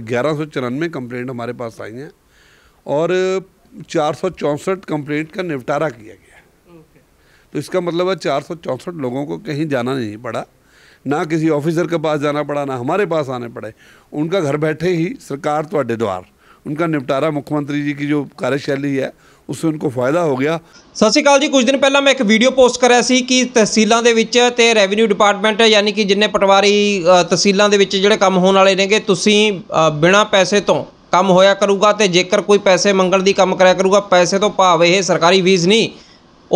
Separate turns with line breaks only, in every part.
ग्यारह सौ चौरानवे कंप्लेंट हमारे पास आई हैं और चार सौ चौंसठ कंप्लेंट का निपटारा किया गया है तो इसका मतलब है चार सौ चौंसठ लोगों को कहीं जाना नहीं पड़ा ना किसी ऑफिसर के पास जाना पड़ा ना हमारे पास आने पड़े उनका घर बैठे ही सरकार तो द्वार उनका निपटारा मुख्यमंत्री जी की जो कार्यशैली है उससे ਕੋ ਫਾਇਦਾ ਹੋ ਗਿਆ ਸਤਿ ਸ਼੍ਰੀ ਅਕਾਲ ਜੀ ਕੁਝ ਦਿਨ ਪਹਿਲਾਂ ਮੈਂ ਇੱਕ ਵੀਡੀਓ ਪੋਸਟ ਕਰਿਆ ਸੀ ਕਿ ਤਹਿਸੀਲਾਂ ਦੇ ਵਿੱਚ ਤੇ ਰੈਵਨਿਊ ਡਿਪਾਰਟਮੈਂਟ ਯਾਨੀ ਕਿ ਜਿੰਨੇ ਪਟਵਾਰੀ ਤਹਿਸੀਲਾਂ ਦੇ ਵਿੱਚ ਜਿਹੜੇ ਕੰਮ ਹੋਣ ਵਾਲੇ ਨੇਗੇ ਤੁਸੀਂ ਬਿਨਾ ਬਿਨਾਂ ਪੈਸੇ ਤੋਂ ਕੰਮ ਹੋਇਆ ਕਰੂਗਾ ਤੇ ਜੇਕਰ ਕੋਈ ਪੈਸੇ ਮੰਗਣ ਦੀ ਕੰਮ ਕਰਿਆ ਕਰੂਗਾ ਪੈਸੇ ਤੋਂ ਭਾਵ ਇਹ ਸਰਕਾਰੀ ਫੀਸ ਨਹੀਂ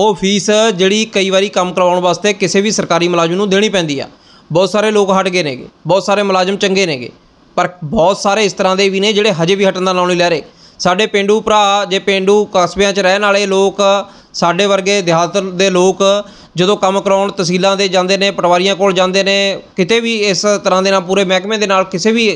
ਉਹ ਫੀਸ ਜਿਹੜੀ ਕਈ ਵਾਰੀ ਕੰਮ ਕਰਾਉਣ ਵਾਸਤੇ ਕਿਸੇ ਵੀ ਸਰਕਾਰੀ ਮੁਲਾਜ਼ਮ ਨੂੰ ਦੇਣੀ ਪੈਂਦੀ ਆ ਬਹੁਤ ਸਾਰੇ ਲੋਕ ਹਟ ਗਏ ਨੇਗੇ ਬਹੁਤ ਸਾਰੇ ਮੁਲਾਜ਼ਮ ਚੰਗੇ ਨੇਗੇ ਪਰ ਬਹੁਤ ਸਾਰੇ ਇਸ ਤਰ੍ਹਾਂ ਦੇ ਵੀ ਨੇ ਜਿਹੜੇ ਹਜੇ ਵੀ ਹਟਣ ਦਾ ਨਾਮ ਨਹੀਂ ਲੈ ਰਹੇ ਸਾਡੇ ਪਿੰਡੂ ਭਰਾ ਜੇ ਪਿੰਡੂ ਕਸਬਿਆਂ 'ਚ ਰਹਿਣ ਵਾਲੇ ਲੋਕ ਸਾਡੇ ਵਰਗੇ ਦਿਹਾਤ ਦੇ ਲੋਕ ਜਦੋਂ ਕੰਮ ਕਰਾਉਣ ਤਹਿਸੀਲਾਂ ਦੇ ਜਾਂਦੇ ਨੇ ਪਟਵਾਰੀਆਂ ਕੋਲ ਜਾਂਦੇ ਨੇ ਕਿਤੇ ਵੀ ਇਸ ਤਰ੍ਹਾਂ ਦੇ ਨਾਲ ਪੂਰੇ ਮਹਿਕਮੇ ਦੇ ਨਾਲ ਕਿਸੇ ਵੀ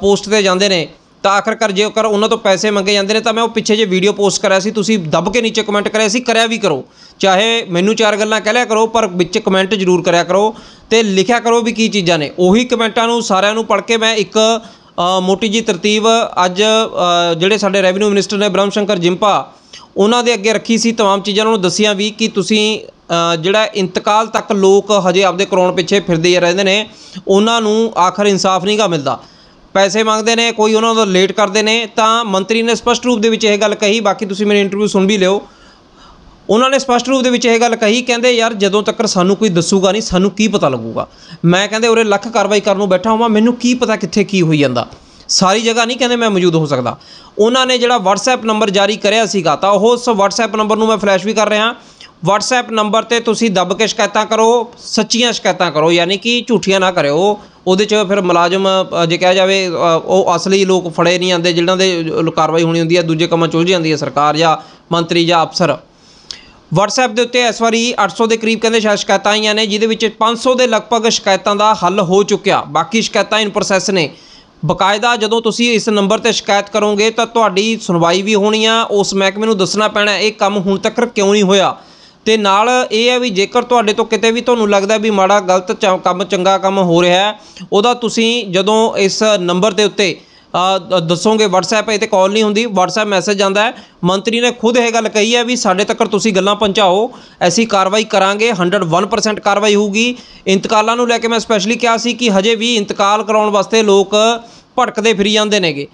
ਪੋਸਟ ਤੇ ਜਾਂਦੇ ਨੇ ਤਾਂ ਆਖਰਕਾਰ ਕਰ ਉਹਨਾਂ ਤੋਂ ਪੈਸੇ ਮੰਗੇ ਜਾਂਦੇ ਨੇ ਤਾਂ ਮੈਂ ਉਹ ਪਿੱਛੇ ਜੇ ਵੀਡੀਓ ਪੋਸਟ ਕਰਿਆ ਸੀ ਤੁਸੀਂ ਦੱਬ ਕੇ ਨੀਚੇ ਕਮੈਂਟ ਕਰਿਆ ਸੀ ਕਰਿਆ ਵੀ ਕਰੋ ਚਾਹੇ ਮੈਨੂੰ ਚਾਰ ਗੱਲਾਂ ਕਹਿ ਲਿਆ ਕਰੋ ਪਰ ਵਿੱਚ ਕਮੈਂਟ ਜ਼ਰੂਰ ਕਰਿਆ ਕਰੋ ਤੇ ਲਿਖਿਆ ਕਰੋ ਵੀ ਕੀ ਚੀਜ਼ਾਂ ਨੇ ਉਹੀ ਕਮੈਂਟਾਂ ਨੂੰ ਸਾਰਿਆਂ ਨੂੰ ਪੜ੍ਹ ਕੇ ਮੈਂ ਇੱਕ ਮੋਟੀ ਜੀ ਤਰਤੀਬ ਅੱਜ ਜਿਹੜੇ ਸਾਡੇ ਰੈਵਨਿਊ ਮਿਨਿਸਟਰ ਨੇ ਬ੍ਰਹਮ ਸ਼ੰਕਰ ਜਿੰਪਾ ਉਹਨਾਂ ਦੇ ਅੱਗੇ ਰੱਖੀ ਸੀ तमाम ਚੀਜ਼ਾਂ ਉਹਨਾਂ ਨੂੰ ਦੱਸਿਆ ਵੀ ਕਿ ਤੁਸੀਂ ਜਿਹੜਾ ਇੰਤਕਾਲ ਤੱਕ ਲੋਕ ਹਜੇ ਆਪਦੇ ਕਰੋਨ ਪਿੱਛੇ ਫਿਰਦੇ ਰਹਿੰਦੇ ਨੇ ਉਹਨਾਂ ਨੂੰ ਆਖਰ ਇਨਸਾਫ ਨਹੀਂਗਾ ਮਿਲਦਾ ਪੈਸੇ ਮੰਗਦੇ ਨੇ ਕੋਈ ਉਹਨਾਂ ਨੂੰ ਲੇਟ ਕਰਦੇ ਨੇ ਤਾਂ ਮੰਤਰੀ ਨੇ ਸਪਸ਼ਟ ਰੂਪ ਦੇ ਵਿੱਚ ਇਹ ਗੱਲ ਕਹੀ ਬਾਕੀ ਤੁਸੀਂ ਮੇਰੇ ਇੰਟਰਵਿਊ ਸੁਣ ਵੀ ਲਿਓ ਉਹਨਾਂ ਨੇ ਸਪਸ਼ਟ ਰੂਪ ਦੇ ਵਿੱਚ ਇਹ ਗੱਲ ਕਹੀ ਕਹਿੰਦੇ ਯਾਰ ਜਦੋਂ ਤੱਕ ਸਾਨੂੰ ਕੋਈ ਦੱਸੂਗਾ ਨਹੀਂ ਸਾਨੂੰ ਕੀ ਪਤਾ ਲੱਗੂਗਾ ਮੈਂ ਕਹਿੰਦੇ ਉਰੇ ਲੱਖ ਕਾਰਵਾਈ ਕਰਨ ਨੂੰ ਬੈਠਾ ਹਾਂ ਮੈਨੂੰ ਕੀ ਪਤਾ ਕਿੱਥੇ ਕੀ ਹੋਈ ਜਾਂਦਾ ਸਾਰੀ ਜਗ੍ਹਾ ਨਹੀਂ ਕਹਿੰਦੇ ਮੈਂ ਮੌਜੂਦ ਹੋ ਸਕਦਾ ਉਹਨਾਂ ਨੇ ਜਿਹੜਾ WhatsApp ਨੰਬਰ ਜਾਰੀ ਕਰਿਆ ਸੀਗਾ ਤਾਂ ਉਹ ਉਸ WhatsApp ਨੰਬਰ ਨੂੰ ਮੈਂ ਫਲੈਸ਼ ਵੀ ਕਰ ਰਿਹਾ WhatsApp ਨੰਬਰ ਤੇ ਤੁਸੀਂ ਦੱਬ ਕੇ ਸ਼ਿਕਾਇਤਾਂ ਕਰੋ ਸੱਚੀਆਂ ਸ਼ਿਕਾਇਤਾਂ ਕਰੋ ਯਾਨੀ ਕਿ ਝੂਠੀਆਂ ਨਾ ਕਰਿਓ ਉਹਦੇ 'ਚ ਫਿਰ ਮੁਲਾਜ਼ਮ ਜੇ ਕਿਹਾ ਜਾਵੇ ਉਹ ਅਸਲੀ ਲੋਕ ਫੜੇ ਨਹੀਂ ਆਂਦੇ ਜਿਨ੍ਹਾਂ ਦੇ ਕਾਰਵਾਈ ਹੋਣੀ ਹੁੰਦੀ ਹੈ ਦੂਜੇ ਕੰਮਾਂ 'ਚ ਉਲਝ ਜਾਂਦੀ ਹੈ ਸਰਕਾਰ ਜਾਂ ਮੰਤਰੀ ਜਾਂ ਅਫਸਰ WhatsApp ਦੇ ਉੱਤੇ ਇਸ ਵਾਰੀ 800 ਦੇ ਕਰੀਬ ਕਹਿੰਦੇ ਸ਼ਿਕਾਇਤਾਂ ਆਈਆਂ ਨੇ ਜਿਹਦੇ ਵਿੱਚ 500 ਦੇ ਲਗਭਗ ਸ਼ਿਕਾਇਤਾਂ ਦਾ ਹੱਲ ਹੋ ਚੁੱਕਿਆ ਬਾਕੀ ਸ਼ਿਕਾਇਤਾਂ ਇਨ ਪ੍ਰੋਸੈਸ ਨੇ ਬਕਾਇਦਾ ਜਦੋਂ ਤੁਸੀਂ ਇਸ ਨੰਬਰ ਤੇ ਸ਼ਿਕਾਇਤ ਕਰੋਗੇ ਤਾਂ ਤੁਹਾਡੀ ਸੁਣਵਾਈ ਵੀ ਹੋਣੀ ਆ ਉਸ ਮਹਿਕਮੇ ਨੂੰ ਦੱਸਣਾ ਪੈਣਾ ਇਹ ਕੰਮ ਹੁਣ ਤੱਕ ਕਿਉਂ ਨਹੀਂ ਹੋਇਆ ਤੇ ਨਾਲ ਇਹ ਹੈ ਵੀ ਜੇਕਰ ਤੁਹਾਡੇ ਤੋਂ ਕਿਤੇ ਵੀ ਤੁਹਾਨੂੰ ਲੱਗਦਾ ਵੀ ਮਾੜਾ ਗਲਤ ਕੰਮ ਚੰਗਾ ਕੰਮ ਹੋ ਰਿਹਾ ਉਹਦਾ ਤੁਸੀਂ ਜਦੋਂ ਇਸ ਨੰਬਰ ਦੇ ਉੱਤੇ ਦੱਸੋਗੇ WhatsApp ਤੇ ਕਾਲ ਨਹੀਂ ਹੁੰਦੀ WhatsApp ਮੈਸੇਜ ਜਾਂਦਾ ਹੈ ਮੰਤਰੀ ਨੇ ਖੁਦ ਇਹ ਗੱਲ ਕਹੀ ਹੈ ਵੀ ਸਾਡੇ ਤੱਕ ਤੁਸੀਂ ਗੱਲਾਂ ਪਹੁੰਚਾਓ ਐਸੀ ਕਾਰਵਾਈ ਕਰਾਂਗੇ 101% ਕਾਰਵਾਈ ਹੋਊਗੀ ਇੰਤਕਾਲਾਂ ਨੂੰ ਲੈ ਕੇ ਮੈਂ ਸਪੈਸ਼ਲੀ ਕਿਹਾ ਸੀ ਕਿ ਹਜੇ ਵੀ ਇੰਤਕਾਲ ਕਰਾਉਣ ਵਾਸਤੇ ਲੋਕ ਭਟਕਦੇ ਫਿਰੀ ਜਾਂਦੇ ਨੇਗੇ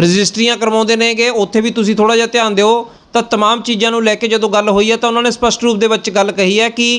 ਰਜਿਸਟਰੀਆਂ ਕਰਵਾਉਂਦੇ ਨੇਗੇ ਉੱਥੇ ਵੀ ਤੁਸੀਂ ਥੋੜਾ ਜਿਹਾ ਧਿਆਨ ਦਿਓ ਤਾਂ तमाम ਚੀਜ਼ਾਂ ਨੂੰ ਲੈ ਕੇ ਜਦੋਂ ਗੱਲ ਹੋਈ ਹੈ ਤਾਂ ਉਹਨਾਂ ਨੇ ਸਪਸ਼ਟ ਰੂਪ ਦੇ ਵਿੱਚ ਗੱਲ ਕਹੀ ਹੈ ਕਿ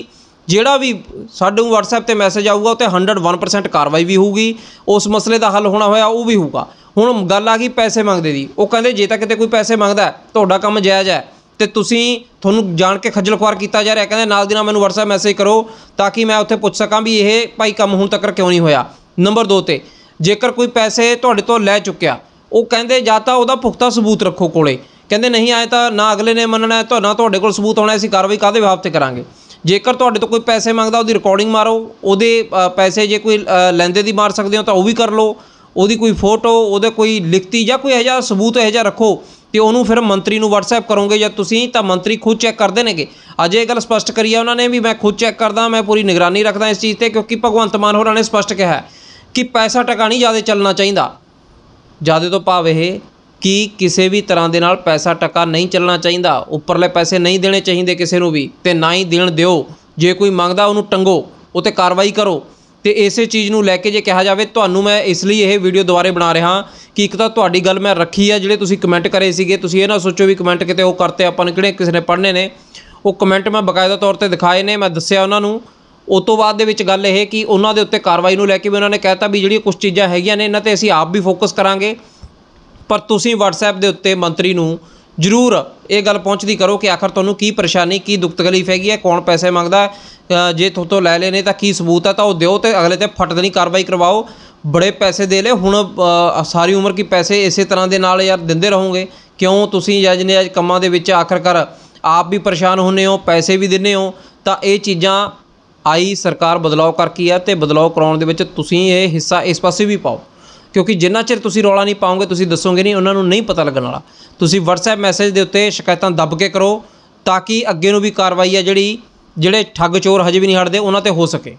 ਜਿਹੜਾ ਵੀ ਸਾਡੇ ਨੂੰ WhatsApp ਤੇ ਮੈਸੇਜ ਆਊਗਾ ਉਹ ਤੇ 101% ਕਾਰਵਾਈ ਵੀ ਹੋਊਗੀ ਉਸ ਮਸਲੇ ਦਾ ਹੱਲ ਹੋਣਾ ਹੋਇਆ ਉਹ ਵੀ ਹੋਊਗਾ ਹੁਣ ਗੱਲ ਆ ਗਈ ਪੈਸੇ ਮੰਗਦੇ ਦੀ ਉਹ ਕਹਿੰਦੇ ਜੇ ਤਾਂ ਕਿਤੇ ਕੋਈ ਪੈਸੇ ਮੰਗਦਾ ਤੁਹਾਡਾ ਕੰਮ ਜਾਇਜ਼ ਹੈ ਤੇ ਤੁਸੀਂ ਤੁਹਾਨੂੰ ਜਾਣ ਕੇ ਖੱਜਲ ਖੁਆਰ ਕੀਤਾ ਜਾ ਰਿਹਾ ਕਹਿੰਦੇ ਨਾਲ ਦੀ ਨਾਲ ਮੈਨੂੰ WhatsApp ਮੈਸੇਜ ਕਰੋ ਤਾਂ ਕਿ ਮੈਂ ਉੱਥੇ ਪੁੱਛ ਸਕਾਂ ਵੀ ਇਹ ਭਾਈ ਕੰਮ ਹੁਣ ਤੱਕ ਕਿਉਂ ਨਹੀਂ ਹੋਇਆ ਨੰਬਰ 2 ਤੇ ਜੇਕਰ ਕੋਈ ਪੈਸੇ ਤੁਹਾਡੇ ਤੋਂ ਲੈ ਚੁੱਕਿਆ ਉਹ ਕਹਿੰਦੇ ਜਾਂ ਤਾਂ ਉਹਦਾ ਪੁਖਤਾ ਸਬੂਤ ਰੱਖੋ ਕੋਲੇ ਕਹਿੰਦੇ ਨਹੀਂ ਆਏ ਤਾਂ ਨਾ ਅਗਲੇ ਨੇ ਮੰਨਣਾ ਹੈ ਤਾਂ ਨਾ ਤੁਹਾਡੇ ਕੋਲ ਸਬੂਤ ਹੋਣਾ ਅਸੀਂ ਕਾਰਵਾਈ ਕਾਦੇ ਵਿਭਾਗ ਤੇ ਕਰਾਂਗੇ ਜੇਕਰ ਤੁਹਾਡੇ ਤੋਂ ਕੋਈ ਪੈਸੇ ਮੰਗਦਾ ਉਹਦੀ ਰਿਕਾਰਡਿੰਗ ਮਾਰੋ ਉਹਦੇ ਪੈਸੇ ਜੇ ਕੋਈ ਲੈਂਦੇ ਦੀ ਮਾਰ ਸਕਦੇ ਹੋ ਤਾਂ ਉਹ ਵੀ ਕਰ ਲਓ ਉਹਦੀ ਕੋਈ ਫੋਟੋ ਉਹਦੇ ਕੋਈ ਲਿਖਤੀ ਜਾਂ ਕੋਈ ਅਜਿਹਾ ਸਬੂਤ ਇਹ ਜਿਹਾ ਰੱਖੋ ਤੇ ਉਹਨੂੰ ਫਿਰ ਮੰਤਰੀ ਨੂੰ WhatsApp ਕਰੋਗੇ ਜਾਂ ਤੁਸੀਂ ਤਾਂ ਮੰਤਰੀ ਖੁਦ ਚੈੱਕ ਕਰਦੇ ਨੇਗੇ ਅੱਜ ਇਹ ਗੱਲ ਸਪਸ਼ਟ ਕਰੀ ਆ ਉਹਨਾਂ ਨੇ ਵੀ ਮੈਂ ਖੁਦ ਚੈੱਕ ਕਰਦਾ ਮੈਂ ਪੂਰੀ ਨਿਗਰਾਨੀ ਰੱਖਦਾ ਇਸ ਚੀਜ਼ ਤੇ ਕਿਉਂਕਿ ਭਗਵੰਤ ਮਾਨ ਹੋਰਾਂ ਨੇ ਸਪਸ਼ਟ ਕਿਹਾ ਹੈ ਕਿ ਪੈਸਾ ਟਕਾ ਨਹੀਂ ਜ਼ਿਆਦਾ ਚੱਲਣਾ ਚਾਹੀਦਾ ਜ਼ਿਆਦਾ ਤੋਂ ਭਾਵ ਇਹ ਕਿ ਕਿਸੇ ਵੀ ਤਰ੍ਹਾਂ ਦੇ ਨਾਲ ਪੈਸਾ ਟਕਾ ਨਹੀਂ ਚੱਲਣਾ ਚਾਹੀਦਾ ਉੱਪਰਲੇ ਪੈਸੇ ਨਹੀਂ ਦੇਣੇ ਚਾਹੀਦੇ ਕਿਸੇ ਨੂੰ ਵੀ ਤੇ ਨਾ ਹੀ ਦੇਣ ਦਿਓ ਜੇ ਕੋਈ ਮੰਗਦਾ ਉਹਨੂੰ ਟੰਗੋ ਉਤੇ ਕਾਰਵਾਈ ਕਰੋ ਤੇ ਇਸੇ ਚੀਜ਼ ਨੂੰ ਲੈ ਕੇ ਜੇ ਕਿਹਾ ਜਾਵੇ ਤੁਹਾਨੂੰ ਮੈਂ ਇਸ ਲਈ ਇਹ ਵੀਡੀਓ ਦੁਬਾਰੇ ਬਣਾ ਰਿਹਾ ਕਿ ਇੱਕ ਤਾਂ ਤੁਹਾਡੀ ਗੱਲ ਮੈਂ ਰੱਖੀ ਆ ਜਿਹੜੇ ਤੁਸੀਂ ਕਮੈਂਟ ਕਰੇ ਸੀਗੇ ਤੁਸੀਂ ਇਹ ਨਾ ਸੋਚੋ ਵੀ ਕਮੈਂਟ ਕਿਤੇ ਉਹ ਕਰਤੇ ਆਪਾਂ ਨੇ ਕਿਹੜੇ ਕਿਸੇ ਨੇ ਪੜ੍ਹਨੇ ਨੇ ਉਹ ਕਮੈਂਟ ਮੈਂ ਬਕਾਇਦਾ ਤੌਰ ਤੇ ਦਿਖਾਏ ਨੇ ਮੈਂ ਦੱਸਿਆ ਉਹਨਾਂ ਨੂੰ ਉਸ ਤੋਂ ਬਾਅਦ ਦੇ ਵਿੱਚ ਗੱਲ ਇਹ ਕਿ ਉਹਨਾਂ ਦੇ ਉੱਤੇ ਕਾਰਵਾਈ ਨੂੰ ਲੈ ਕੇ ਵੀ ਉਹਨਾਂ ਨੇ ਕਹਿਤਾ ਵੀ ਜਿਹੜੀਆਂ ਕੁਝ ਚੀਜ਼ਾਂ ਹੈਗੀਆਂ ਨੇ ਇਹਨਾਂ ਤੇ ਅਸੀਂ ਆਪ ਵੀ ਫੋਕਸ ਕਰਾਂਗੇ ਪਰ ਤੁਸੀਂ WhatsApp ਦੇ ਉੱਤੇ ਮੰਤਰੀ ਨੂੰ ਜ਼ਰੂਰ ਇਹ ਗੱਲ ਪਹੁੰਚਦੀ ਕਰੋ ਕਿ ਆਖਰ ਤੁਹਾਨੂੰ ਕੀ ਪਰੇਸ਼ਾਨੀ ਕੀ ਦੁੱਖ ਤਕਲੀਫ ਹੈਗੀ ਹੈ ਕੌਣ ਪੈਸੇ ਮੰਗਦਾ ਜੇ ਤੋਂ ਲੈ ਲੈਨੇ ਤਾਂ ਕੀ ਸਬੂਤ ਹੈ ਤਾਂ ਉਹ ਦਿਓ ਤੇ ਅਗਲੇ ਤੇ ਫਟ ਕਾਰਵਾਈ ਕਰਵਾਓ ਬੜੇ ਪੈਸੇ ਦੇ ਲੈ ਹੁਣ ਸਾਰੀ ਉਮਰ ਕੀ ਪੈਸੇ ਇਸੇ ਤਰ੍ਹਾਂ ਦੇ ਨਾਲ ਯਾਰ ਦਿੰਦੇ ਰਹੋਗੇ ਕਿਉਂ ਤੁਸੀਂ ਜੱਜ ਨੇ ਅੱਜ ਕੰਮਾਂ ਦੇ ਵਿੱਚ ਆਖਰਕਾਰ ਆਪ ਵੀ ਪਰੇਸ਼ਾਨ ਹੁੰਨੇ ਹੋ ਪੈਸੇ ਵੀ ਦਿੰਨੇ ਹੋ ਤਾਂ ਇਹ ਚੀਜ਼ਾਂ ਆਈ ਸਰਕਾਰ ਬਦਲਾਅ ਕਰਕੇ ਆ ਤੇ ਬਦਲਾਅ ਕਰਾਉਣ ਦੇ ਵਿੱਚ ਤੁਸੀਂ ਇਹ ਹਿੱਸਾ ਇਸ ਪਾਸੇ ਵੀ ਪਾਓ ਕਿਉਂਕਿ ਜਿੰਨਾ ਚਿਰ ਤੁਸੀਂ ਰੌਲਾ ਨਹੀਂ ਪਾਉਂਗੇ ਤੁਸੀਂ ਦੱਸੋਗੇ ਨਹੀਂ ਉਹਨਾਂ ਨੂੰ ਨਹੀਂ ਪਤਾ ਲੱਗਣ ਵਾਲਾ ਤੁਸੀਂ WhatsApp ਮੈਸੇਜ ਦੇ ਉੱਤੇ ਸ਼ਿਕਾਇਤਾਂ ਦੱਬ ਕੇ ਕਰੋ ਤਾਂ ਕਿ ਅੱਗੇ ਨੂੰ ਵੀ ਕਾਰਵਾਈ ਹੈ ਜਿਹੜੀ ਜਿਹੜੇ ਠੱਗ ਚੋਰ ਹਜੇ ਵੀ ਨਹੀਂ ਹਟਦੇ ਉਹਨਾਂ ਤੇ ਹੋ ਸਕੇ